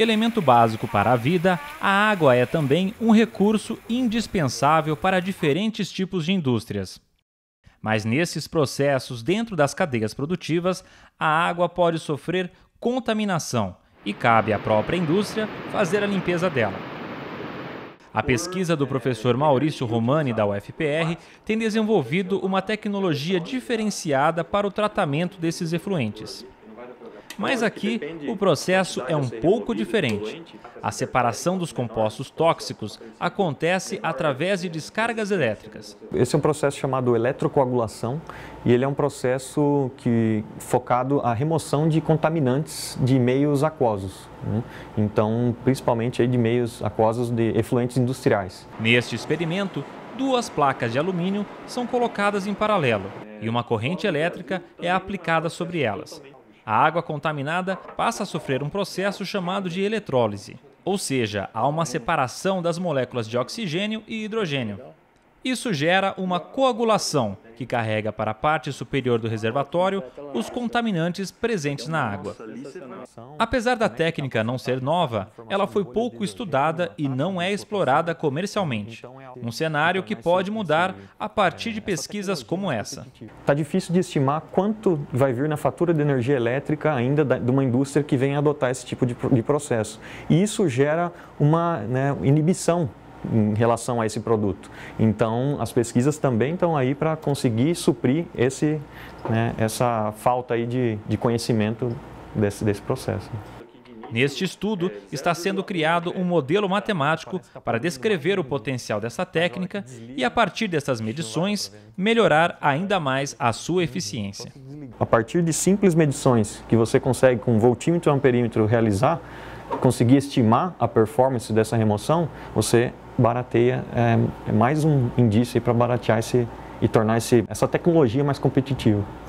Elemento básico para a vida, a água é também um recurso indispensável para diferentes tipos de indústrias. Mas nesses processos dentro das cadeias produtivas, a água pode sofrer contaminação e cabe à própria indústria fazer a limpeza dela. A pesquisa do professor Maurício Romani, da UFPR, tem desenvolvido uma tecnologia diferenciada para o tratamento desses efluentes. Mas aqui o processo é um pouco diferente. A separação dos compostos tóxicos acontece é através de descargas elétricas. Esse é um processo chamado eletrocoagulação e ele é um processo que focado à remoção de contaminantes de meios aquosos. Né? Então, principalmente de meios aquosos de efluentes industriais. Neste experimento, duas placas de alumínio são colocadas em paralelo e uma corrente elétrica é aplicada sobre elas a água contaminada passa a sofrer um processo chamado de eletrólise, ou seja, há uma separação das moléculas de oxigênio e hidrogênio. Isso gera uma coagulação, que carrega para a parte superior do reservatório os contaminantes presentes na água. Apesar da técnica não ser nova, ela foi pouco estudada e não é explorada comercialmente. Um cenário que pode mudar a partir de pesquisas como essa. Está difícil de estimar quanto vai vir na fatura de energia elétrica ainda de uma indústria que vem adotar esse tipo de processo. E isso gera uma né, inibição em relação a esse produto. Então, as pesquisas também estão aí para conseguir suprir esse, né, essa falta aí de, de conhecimento desse, desse processo. Neste estudo, está sendo criado um modelo matemático para descrever o potencial dessa técnica e, a partir dessas medições, melhorar ainda mais a sua eficiência. A partir de simples medições que você consegue com voltímetro e amperímetro realizar, conseguir estimar a performance dessa remoção, você barateia, é, é mais um indício para baratear esse, e tornar esse, essa tecnologia mais competitiva.